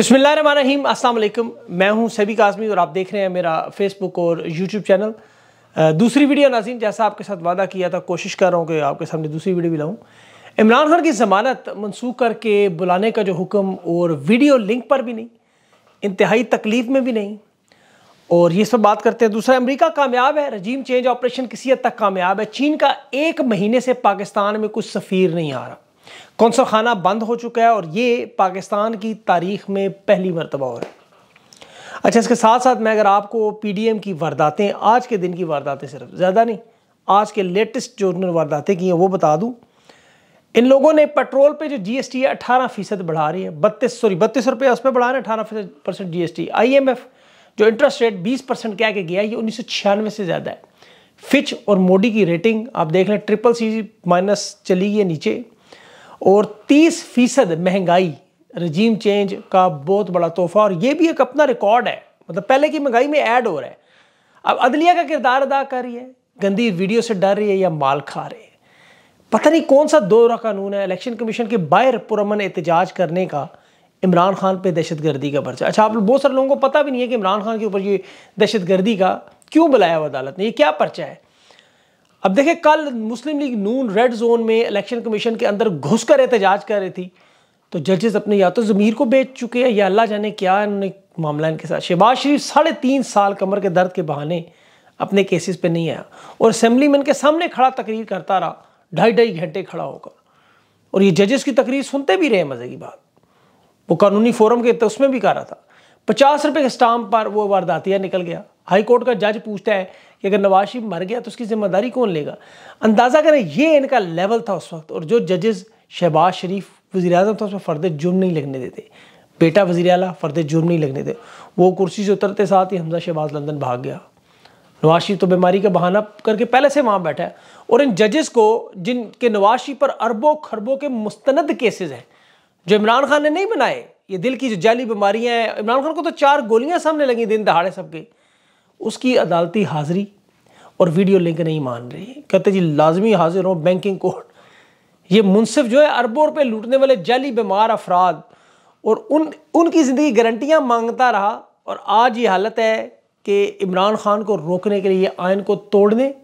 बसमिल अस्सलाम मैं हूं सभी काजमी और आप देख रहे हैं मेरा फेसबुक और यूट्यूब चैनल दूसरी वीडियो नाजीन जैसा आपके साथ वादा किया था कोशिश कर रहा हूं कि आपके सामने दूसरी वीडियो भी लाऊं इमरान खान की ज़मानत मनसूख करके बुलाने का जो हुक्म और वीडियो लिंक पर भी नहीं इंतहाई तकलीफ़ में भी नहीं और ये सब बात करते हैं दूसरा अमरीका कामयाब है रजीम चेंज ऑपरेशन किसी हद तक कामयाब है चीन का एक महीने से पाकिस्तान में कुछ सफ़ीर नहीं आ रहा कौन सा खाना बंद हो चुका है और ये पाकिस्तान की तारीख में पहली मरतबा हो रहा है अच्छा इसके साथ साथ मैं अगर आपको पीडीएम की वारदातें आज के दिन की वारदातें सिर्फ ज़्यादा नहीं आज के लेटेस्ट जो उन्होंने वारदातें की हैं वो बता दूँ इन लोगों ने पेट्रोल पे जो जीएसटी है अठारह फ़ीसद बढ़ा रही है बत्तीस सॉरी बत्तीस रुपये उस पर बढ़ा रहे हैं अठारह percent G S T I M F जो इंटरेस्ट रेट बीस परसेंट क्या के गया ये उन्नीस सौ छियानवे से ज़्यादा है फिच और मोडी की रेटिंग आप देख लें ट्रिपल सी माइनस चली गई नीचे और 30 फीसद महंगाई रजीम चेंज का बहुत बड़ा तोहफा और यह भी एक अपना रिकॉर्ड है मतलब पहले की महंगाई में ऐड हो रहा है अब अदलिया का किरदार अदा कर रही है गंदी वीडियो से डर रही है या माल खा रही है पता नहीं कौन सा दोहरा कानून है इलेक्शन कमीशन के बाहर पुरमन एहतजाज करने का इमरान खान पे दहशतगर्दी का पर्चा अच्छा आप बहुत सारे लोगों को पता भी नहीं है कि इमरान खान के ऊपर ये दहशतगर्दी का क्यों बुलाया हुआ अदालत ने ये क्या पर्चा है अब देखिए कल मुस्लिम लीग नून रेड जोन में इलेक्शन कमीशन के अंदर घुस कर एहतजाज कर रही थी तो जजेस अपने या तो ज़मीर को बेच चुके हैं या अल्लाह जाने क्या इन्होंने मामला इनके साथ शहबाज शरीफ साढ़े तीन साल कमर के दर्द के बहाने अपने केसेस पे नहीं आया और असम्बली में इनके सामने खड़ा तकरीर करता रहा ढाई ढाई घंटे खड़ा होकर और ये जजेस की तकरीर सुनते भी रहे मज़े की बात वो कानूनी फोरम के तो उसमें भी कर रहा था पचास रुपये के स्टाम्प पर वो वारदातिया निकल गया हाई कोर्ट का जज पूछता है कि अगर नवाज शरीफ मर गया तो उसकी जिम्मेदारी कौन लेगा अंदाज़ा करें ये इनका लेवल था उस वक्त और जो जजेस शहबाज शरीफ वजी अजम था उसमें फ़र्द जुर्म नहीं लगने देते बेटा वजी अला फ़र्द जुर्म नहीं लगने देते वो कुर्सी से उतरते साथ ही हमजा शहबाज लंदन भाग गया नवाज शरीफ तो बीमारी का बहाना करके पहले से वहाँ बैठा है और इन जजेस को जिनके नवाज शरीफ पर अरबों खरबों के मुस्तंद केसेज हैं जो इमरान खान ने नहीं बनाए ये दिल की जो जाली बीमारियाँ हैं इमरान खान को तो चार गोलियाँ सामने लगी दिन दहाड़े सबके उसकी अदालती हाज़िरी और वीडियो लिंक नहीं मान रही कहते जी लाजमी हाजिर हो बैंकिंग कोर्ट ये मुनसिफ जो है अरबों रुपये लूटने वाले जाली बीमार अफराद और उन उनकी ज़िंदगी गारंटियाँ मांगता रहा और आज ये हालत है कि इमरान खान को रोकने के लिए आयन को तोड़ने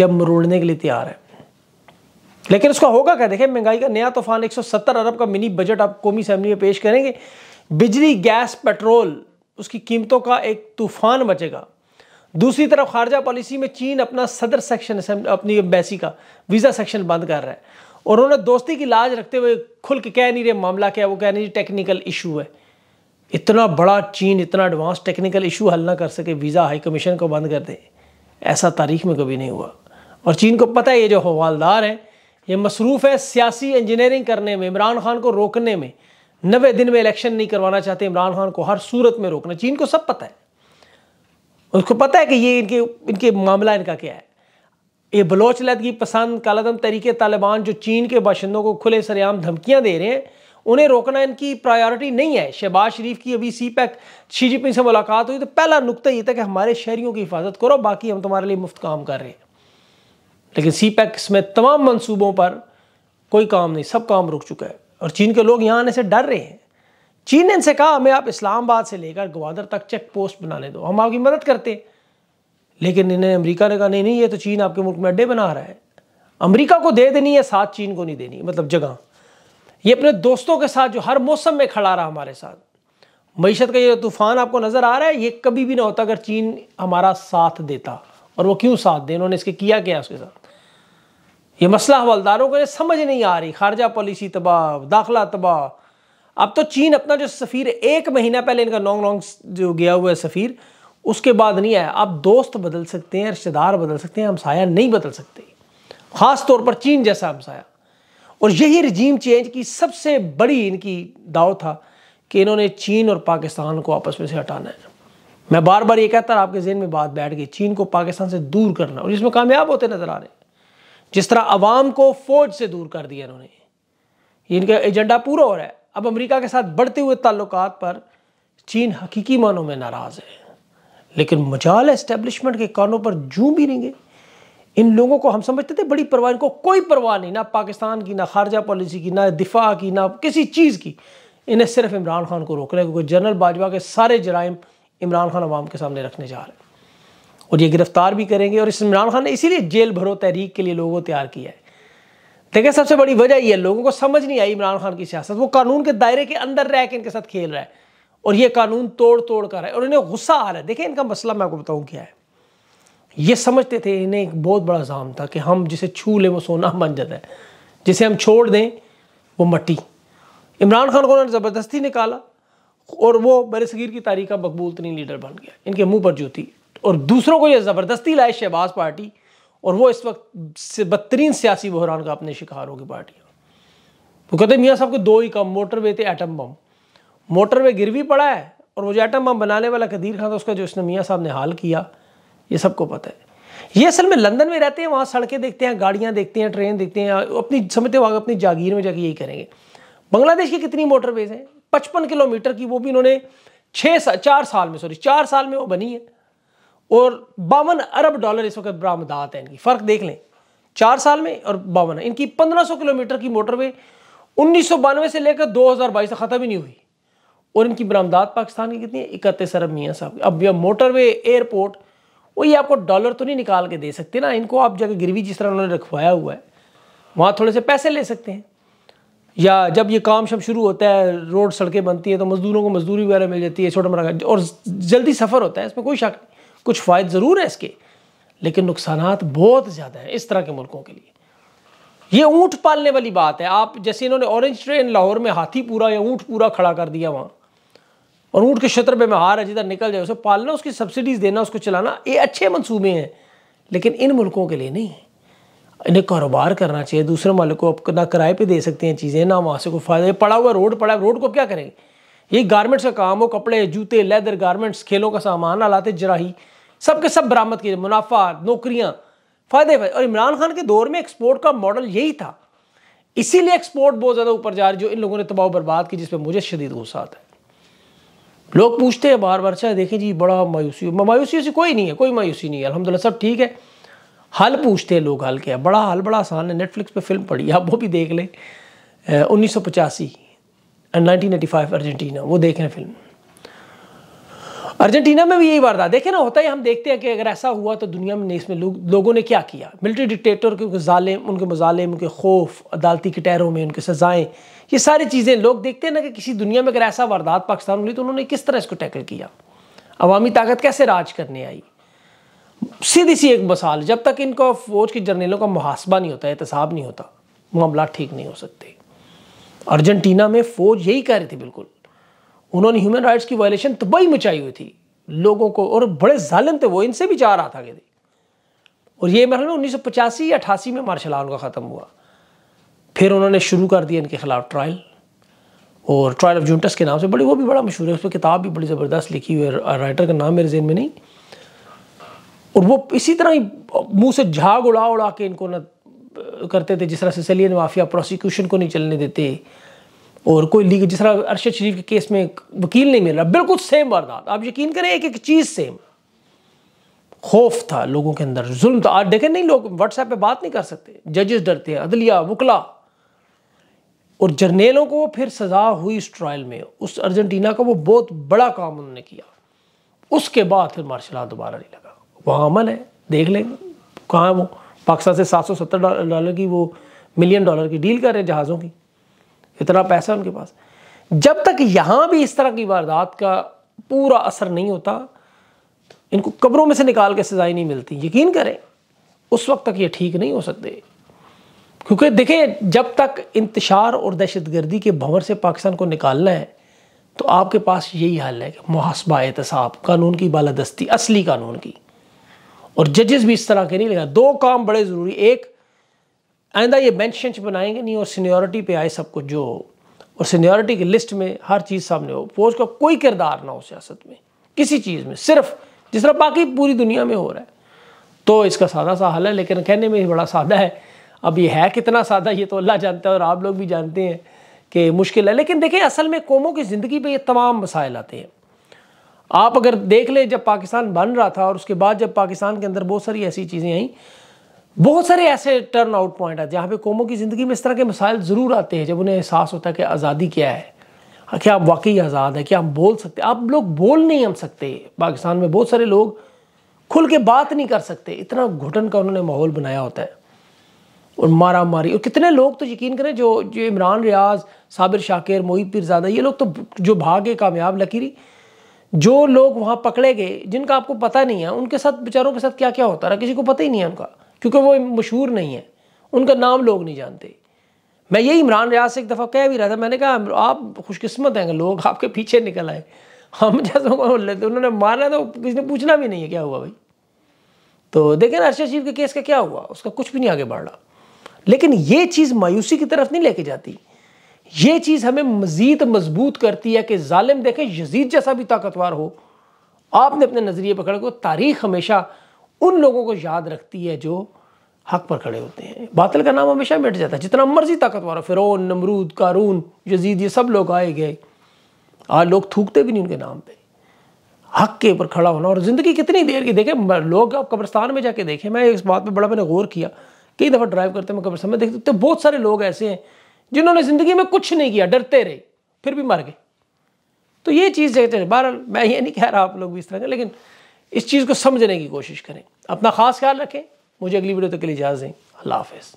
या मरोड़ने के लिए तैयार है लेकिन उसका होगा क्या देखें महंगाई का नया तूफान 170 अरब का मिनी बजट आप कौमी असम्बली में पेश करेंगे बिजली गैस पेट्रोल उसकी कीमतों का एक तूफान बचेगा दूसरी तरफ खारजा पॉलिसी में चीन अपना सदर सेक्शन अपनी एम्बेसी का वीज़ा सेक्शन बंद कर रहा है और उन्होंने दोस्ती की लाज रखते हुए खुल के कह नहीं रहे मामला क्या है वो कह नहीं टेक्निकल इशू है इतना बड़ा चीन इतना एडवांस टेक्निकल इशू हल ना कर सके वीज़ा हाई कमीशन को बंद कर दे ऐसा तारीख में कभी नहीं हुआ और चीन को पता है ये जो हवालदार हैं ये मसरूफ़ है सियासी इंजीनियरिंग करने में इमरान खान को रोकने में नवे दिन में इलेक्शन नहीं करवाना चाहते इमरान खान को हर सूरत में रोकना चीन को सब पता है उसको पता है कि ये इनके इनके मामला इनका क्या है ये बलोच लैदगी पसंद कालादम तरीके तालिबान जो चीन के बाशिंदों को खुले सरेआम धमकियाँ दे रहे हैं उन्हें रोकना इनकी प्रायोरिटी नहीं है शहबाज शरीफ की अभी सी पैक शी जिनपिंग से मुलाकात हुई तो पहला नुकता ये था कि हमारे शहरीों की हिफाजत करो बाकी हम तुम्हारे लिए मुफ्त काम कर रहे हैं लेकिन सी पैक e में तमाम मनसूबों पर कोई काम नहीं सब काम रुक चुका है और चीन के लोग यहाँ आने से डर रहे हैं चीन ने इनसे कहा हमें आप इस्लामाबाद से लेकर ग्वादर तक चेक पोस्ट बनाने दो हम आपकी मदद करते हैं लेकिन इन्हें अमेरिका ने कहा नहीं नहीं ये तो चीन आपके मुल्क में अड्डे बना रहा है अमेरिका को दे देनी है साथ चीन को नहीं देनी मतलब जगह ये अपने दोस्तों के साथ जो हर मौसम में खड़ा रहा हमारे साथ मीशत का ये तूफ़ान आपको नज़र आ रहा है ये कभी भी ना होता अगर चीन हमारा साथ देता और वो क्यों साथ दे उन्होंने इसके किया क्या उसके साथ ये मसला हवलदारों को समझ नहीं आ रही खारजा पॉलिसी तबाह दाखिला तबाह अब तो चीन अपना जो सफ़ीर एक महीना पहले इनका लॉन्ग लॉन्ग जो गया हुआ है सफ़ीर उसके बाद नहीं आया आप दोस्त बदल सकते हैं रिश्तेदार बदल सकते हैं हमसाया नहीं बदल सकते ख़ास तौर पर चीन जैसा हमसाया और यही रजीम चेंज की सबसे बड़ी इनकी दाव था कि इन्होंने चीन और पाकिस्तान को आपस में से हटाना है मैं बार बार ये कहता आपके जहन में बात बैठ गई चीन को पाकिस्तान से दूर करना और इसमें कामयाब होते नज़र आ रहे हैं जिस तरह अवाम को फौज से दूर कर दिया इन्होंने इनका एजेंडा पूरा हो रहा है अब अमेरिका के साथ बढ़ते हुए ताल्लुक पर चीन हकीकी मानों में नाराज़ है लेकिन मजाल एस्टेब्लिशमेंट के कानों पर जू भी नहीं गए इन लोगों को हम समझते थे बड़ी परवाह इनको कोई परवाह नहीं ना पाकिस्तान की ना खारजा पॉलिसी की ना दिफा की ना किसी चीज़ की इन्हें सिर्फ इमरान खान को रोकना है क्योंकि जनरल बाजवा के सारे जराइम इमरान खान अवाम के सामने रखने जा रहे हैं और ये गिरफ्तार भी करेंगे और इस इमरान खान ने इसीलिए जेल भरो तहरीक के लिए लोगों को तैयार किया है देखिए सबसे बड़ी वजह यह लोगों को समझ नहीं आई इमरान खान की सियासत वो कानून के दायरे के अंदर रह के इनके साथ खेल रहा है और ये कानून तोड़ तोड़ कर रहा है और इन्हें गुस्सा आ रहा है देखिए इनका मसला मैं आपको बताऊँ क्या है ये समझते थे इन्हें एक बहुत बड़ा जाम था कि हम जिसे छू लें वो सोना बन जाता है जिसे हम छोड़ दें वो मट्टी इमरान खान को उन्होंने ज़बरदस्ती निकाला और वो बरसगीर की तारीख का मकबूल तरीन लीडर बन गया इनके मुंह पर जूती और दूसरों को यह ज़बरदस्ती लाए शहबाज पार्टी और वो इस वक्त से बदतरीन सियासी बहरान का अपने शिकार होगी पार्टियाँ वो कहते मियाँ साहब को दो ही कम मोटर वे थे एटम बम मोटर वे गिर भी पड़ा है और वो जो एटम बम बनाने वाला कदीर खान था उसका जो इसने मियाँ साहब ने हाल किया ये सबको पता है ये असल में लंदन में रहते हैं वहाँ सड़कें देखते हैं गाड़ियाँ देखते हैं ट्रेन देखते हैं अपनी समझते वहाँ अपनी जागीर में जाके यही करेंगे बांग्लादेश की कितनी मोटरवेज हैं पचपन किलोमीटर की वो भी इन्होंने छः सा, चार साल में सॉरी चार साल में वो बनी है और बावन अरब डॉलर इस वक्त बरामदात है इनकी फ़र्क देख लें चार साल में और बावन इनकी 1500 किलोमीटर की मोटरवे उन्नीस से लेकर 2022 तक ख़त्म ही नहीं हुई और इनकी बरामदात पाकिस्तान की कितनी है इकतीस अरब मियाँ साहब अब यह मोटरवे एयरपोर्ट वो ये आपको डॉलर तो नहीं निकाल के दे सकते ना इनको आप जगह गिरवी जिस तरह उन्होंने रखवाया हुआ है वहाँ थोड़े से पैसे ले सकते हैं या जब ये काम शम शुरू होता है रोड सड़कें बनती हैं तो मज़दूरों को मजदूरी वगैरह मिल जाती है छोटा मोटा और जल्दी सफ़र होता है इसमें कोई शक नहीं कुछ फ़ायदे ज़रूर है इसके लेकिन नुकसान बहुत ज़्यादा हैं इस तरह के मुल्कों के लिए ये ऊँट पालने वाली बात है आप जैसे इन्होंने ऑरेंज ट्रेन लाहौर में हाथी पूरा या ऊँट पूरा खड़ा कर दिया वहाँ और ऊँट के शतर बेमहार है जिधर निकल जाए उसे पालना उसकी सब्सिडीज़ देना उसको चलाना ये अच्छे मनसूबे हैं लेकिन इन मुल्कों के लिए नहीं इन्हें कारोबार करना चाहिए दूसरे मालिक को आप ना किराए पर दे सकते हैं चीज़ें ना वहाँ से कोई फ़ायदा पड़ा हुआ रोड पड़ा रोड को क्या करेंगे यही गारमेंट्स का काम हो कपड़े जूते लेदर गारमेंट्स खेलों का सामान आलाते जराही सब के सब बरामद किए मुनाफा नौकरियां फायदे फायदे और इमरान खान के दौर में एक्सपोर्ट का मॉडल यही था इसीलिए एक्सपोर्ट बहुत ज़्यादा ऊपर जा रही जो इन लोगों ने तबाह बर्बाद की जिसमें मुझे शदीद गुस्सा आता है लोग पूछते हैं बार बार अच्छा, चाहे देखें जी बड़ा मायूसी मायूसी से कोई नहीं है कोई मायूसी नहीं है अलहमदिल्ला सब ठीक है हल पूछते हैं लोग हल क्या बड़ा हल बड़ा आसान है नेटफ्लिक्स पर फिल्म पड़ी आप वो भी देख लें उन्नीस सौ पचासी नाइनटीन एटी फाइव अर्जेंटीना वो देख लें फिल्म अर्जेंटीना में भी यही वारदात देखे ना होता है हम देखते हैं कि अगर ऐसा हुआ तो दुनिया में इसमें लो, लोगों ने क्या किया मिलिट्री डिक्टेटर के जालिम उनके मजालिम उनके खौफ अदालती के टैरों में उनके सजाएं ये सारी चीज़ें लोग देखते हैं ना कि किसी दुनिया में अगर ऐसा वारदात पाकिस्तान में हुई तो उन्होंने किस तरह इसको टैकल किया अवामी ताकत कैसे राज करने आई सीधी सी एक मसाल जब तक इनको फौज के जर्नलों का मुहासबा नहीं होता एहतसाब नहीं होता मामला ठीक नहीं हो सकते अर्जेंटीना में फौज यही कह रही थी बिल्कुल उन्होंने ह्यूमन राइट्स की वायलेशन तबाही मचाई हुई थी लोगों को और बड़े जालिम थे वो इनसे भी जा रहा था कहते और ये मरल उन्नीस सौ पचासी या अठासी में मार्शल आर्ट का ख़त्म हुआ फिर उन्होंने शुरू कर दिया इनके खिलाफ ट्रायल और ट्रायल ऑफ जूनटस के नाम से बड़ी वो भी बड़ा मशहूर है उस पर किताब भी बड़ी ज़बरदस्त लिखी हुई है राइटर का नाम मेरे जेन में नहीं और वो इसी तरह ही मुँह से झाग उड़ा उड़ा के इनको न करते थे जिस तरह से सिसलियन माफिया प्रोसिक्यूशन को नहीं चलने देते और कोई लीग जिस तरह अरशद शरीफ के केस में वकील नहीं मिल रहा बिल्कुल सेम वारदात आप यकीन करें एक एक चीज़ सेम खौफ था लोगों के अंदर जुल्म था आज देखें नहीं लोग व्हाट्सएप पे बात नहीं कर सकते जजेस डरते हैं अदलिया वकला और जर्नेलों को फिर सज़ा हुई इस ट्रायल में उस अर्जेंटीना का वो बहुत बड़ा काम उन्होंने किया उसके बाद फिर मार्शल आर्ट दोबारा नहीं लगा वहाँ अमन है देख लें कहाँ वो पाकिस्तान से सात सौ सत्तर डॉलर की वो मिलियन डॉलर की डील कर रहे हैं जहाज़ों की इतना पैसा उनके पास जब तक यहाँ भी इस तरह की वारदात का पूरा असर नहीं होता इनको कब्रों में से निकाल के सजाएं नहीं मिलती यकीन करें उस वक्त तक ये ठीक नहीं हो सकते क्योंकि देखें जब तक इंतशार और दहशत गर्दी के भंवर से पाकिस्तान को निकालना है तो आपके पास यही हाल है कि मुहासबा एहतसाब कानून की बालादस्ती असली कानून की और जजेस भी इस तरह के नहीं लगा दो काम बड़े ज़रूरी एक आइंदा ये बेंच शेंच बनाएंगे नहीं और सीनियोरिटी पे आए सब कुछ जो और सीनियोरिटी की लिस्ट में हर चीज़ सामने हो फौज का कोई किरदार ना हो सियासत में किसी चीज़ में सिर्फ जिस तरह बाकी पूरी दुनिया में हो रहा है तो इसका सादा सा हल है लेकिन कहने में बड़ा सादा है अब ये है कितना सादा ये तो अल्लाह जानता है और आप लोग भी जानते हैं कि मुश्किल है लेकिन देखिए असल में कौमों की ज़िंदगी पर ये तमाम मसाइल आते हैं आप अगर देख लें जब पाकिस्तान बन रहा था और उसके बाद जब पाकिस्तान के अंदर बहुत सारी ऐसी चीज़ें आईं बहुत सारे ऐसे टर्न आउट पॉइंट है जहाँ पे कौमों की ज़िंदगी में इस तरह के मसाइल ज़रूर आते हैं जब उन्हें एहसास होता है कि आज़ादी क्या है हाँ, क्या आप वाकई आज़ाद है क्या हम बोल सकते आप लोग बोल नहीं हम सकते पाकिस्तान में बहुत सारे लोग खुल के बात नहीं कर सकते इतना घुटन का उन्होंने माहौल बनाया होता है और मारा मारी और कितने लोग तो यकीन करें जो जो इमरान रियाज साबिर शाकिर मोहित पीरजादा ये लोग तो जो भागे कामयाब लकीरी जो लोग वहाँ पकड़े गए जिनका आपको पता नहीं है उनके साथ बेचारों के साथ क्या क्या होता रहा किसी को पता ही नहीं है उनका क्योंकि वो मशहूर नहीं है उनका नाम लोग नहीं जानते मैं यही इमरान रियाज से एक दफ़ा कह भी रहा था मैंने कहा आप खुशकस्मत हैं लोग आपके पीछे निकल आए हम जैसे को लेते उन्होंने मारा तो किसी ने पूछना भी नहीं है क्या हुआ भाई तो देखें ना अर्शद शरीफ के केस का क्या हुआ उसका कुछ भी नहीं आगे बढ़ रहा लेकिन ये चीज़ मायूसी की तरफ नहीं लेके जाती ये चीज़ हमें मज़ीद मजबूत करती है कि ालिम देखें यजीद जैसा भी ताकतवर हो आपने अपने नज़रिए पकड़ को तारीख हमेशा उन लोगों को याद रखती है जो हक पर खड़े होते हैं बातल का नाम हमेशा मिट जाता है जितना मर्जी ताकतवर हो फिरौन नमरूद कारून यजीद ये सब लोग आए गए आज लोग थूकते भी नहीं उनके नाम पे हक के ऊपर खड़ा होना और ज़िंदगी कितनी देर की देखें लोग आप कब्रस्तान में जाके देखें मैं इस बात पे बड़ा मैंने गौर किया कई दफ़ा ड्राइव करते मैं कब्रस्तान में देखते तो बहुत सारे लोग ऐसे हैं जिन्होंने ज़िंदगी में कुछ नहीं किया डरते रहे फिर भी मर गए तो ये चीज़ देखते बहरहाल मैं ये नहीं कह रहा आप लोग भी इस तरह का लेकिन इस चीज़ को समझने की कोशिश करें अपना ख़ास ख्याल रखें मुझे अगली वीडियो तक के लिए इजाज़ दें अल्लाह हाफिज़